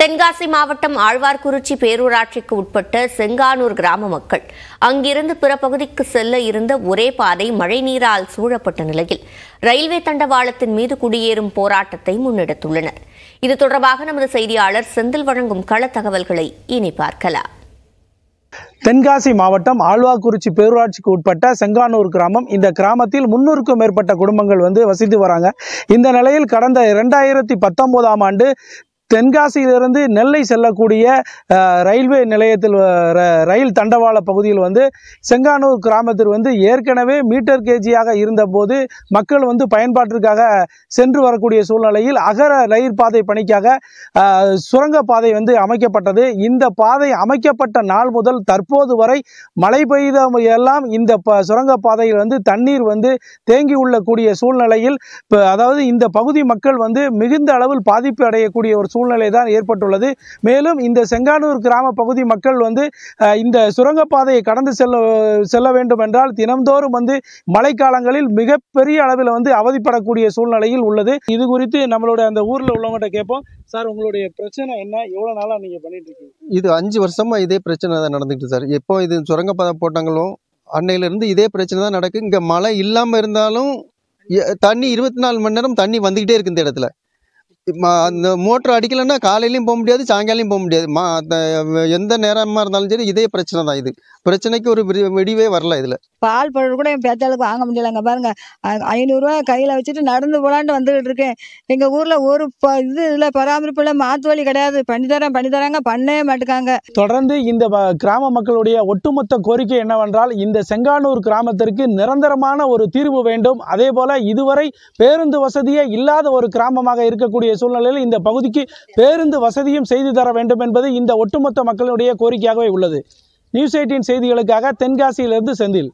தென்காசி மாவட்டம் ஆழ்வார்குறிச்சி பேரூராட்சிக்கு உட்பட்ட செங்கானூர் கிராம மக்கள் அங்கிருந்து பிற பகுதிக்கு செல்ல இருந்த ஒரே பாதை மழைநீரால் சூழப்பட்ட நிலையில் ரயில்வே தண்டவாளத்தின் மீது குடியேறும் போராட்டத்தை முன்னெடுத்துள்ளனர் இது தொடர்பாக நமது செய்தியாளர் செந்தில் வழங்கும் கள தகவல்களை இனி பார்க்கலாம் தென்காசி மாவட்டம் ஆழ்வாக்குறிச்சி பேரூராட்சிக்கு உட்பட்ட செங்கானூர் கிராமம் இந்த கிராமத்தில் முன்னூறுக்கும் மேற்பட்ட குடும்பங்கள் வந்து வசித்து வராங்க இந்த நிலையில் கடந்த இரண்டாயிரத்தி பத்தொன்பதாம் ஆண்டு தென்காசியிலிருந்து நெல்லை செல்லக்கூடிய ரயில்வே நிலையத்தில் ரயில் தண்டவாள பகுதியில் வந்து செங்கானூர் கிராமத்தில் வந்து ஏற்கனவே மீட்டர் கேஜியாக இருந்தபோது மக்கள் வந்து பயன்பாட்டிற்காக சென்று வரக்கூடிய சூழ்நிலையில் அகர ரயில் பாதை பணிக்காக சுரங்கப்பாதை வந்து அமைக்கப்பட்டது இந்த பாதை அமைக்கப்பட்ட நாள் முதல் தற்போது வரை மழை பெய்த எல்லாம் இந்த ப சுரங்கப்பாதையில் வந்து தண்ணீர் வந்து தேங்கி உள்ளக்கூடிய சூழ்நிலையில் அதாவது இந்த பகுதி மக்கள் வந்து மிகுந்த அளவில் பாதிப்பு அடையக்கூடிய ஒரு சூழ் சூழ்நிலை தான் ஏற்பட்டுள்ளது மேலும் இந்த செங்கானூர் கிராம பகுதி மக்கள் வந்து இந்த சுரங்கப்பாதையை கடந்து செல்ல செல்ல வேண்டும் என்றால் தினம்தோறும் வந்து மழைக்காலங்களில் மிகப்பெரிய அளவில் வந்து அவதிப்படக்கூடிய சூழ்நிலையில் உள்ளது இது குறித்து நம்மளுடைய அந்த ஊரில் உள்ளவங்கள்ட்ட கேட்போம் சார் உங்களுடைய பிரச்சனை என்ன எவ்வளோ நாளாக நீங்கள் பண்ணிட்டு இருக்கீங்க இது அஞ்சு வருஷமாக இதே பிரச்சனை தான் நடந்துக்கிட்டு சார் எப்போ இது சுரங்கப்பாதை போட்டாங்களும் அன்னையிலேருந்து இதே பிரச்சனை தான் நடக்குது இங்கே மழை இல்லாமல் இருந்தாலும் தண்ணி இருபத்தி நாலு மணி நேரம் தண்ணி வந்துக்கிட்டே இருக்கு இந்த இடத்துல அந்த மோட்ரு அடிக்கலைன்னா காலையிலையும் போக முடியாது சாயங்காலையும் போக முடியாது மா எந்த நேரமாக இருந்தாலும் சரி இதே பிரச்சனை தான் இது பிரச்சனைக்கு ஒரு வெடிவே வரல இதில் பால் பழம் கூட என் பேச்சாளுக்கு வாங்க முடியலைங்க பாருங்க ஐநூறுரூவா கையில் வச்சுட்டு நடந்து போகலான்ட்டு வந்துகிட்டு இருக்கேன் எங்கள் ஊரில் ஒரு ப இது இல்லை பராமரிப்பு இல்லை மாத்து வழி கிடையாது பண்ணித்தரேன் பண்ணித்தராங்க பண்ணவே மாட்டுக்காங்க தொடர்ந்து இந்த கிராம மக்களுடைய ஒட்டுமொத்த கோரிக்கை என்னவென்றால் இந்த செங்கானூர் கிராமத்திற்கு நிரந்தரமான ஒரு தீர்வு வேண்டும் அதே போல் இதுவரை பேருந்து வசதியே இல்லாத ஒரு கிராமமாக இருக்கக்கூடிய சூழ்நிலையில் இந்த பகுதிக்கு பேருந்து வசதியும் செய்து தர வேண்டும் என்பது இந்த ஒட்டுமொத்த மக்களுடைய கோரிக்கையாகவே உள்ளது நியூஸ் எயிட்டின் செய்திகளுக்காக தென்காசியிலிருந்து செந்தில்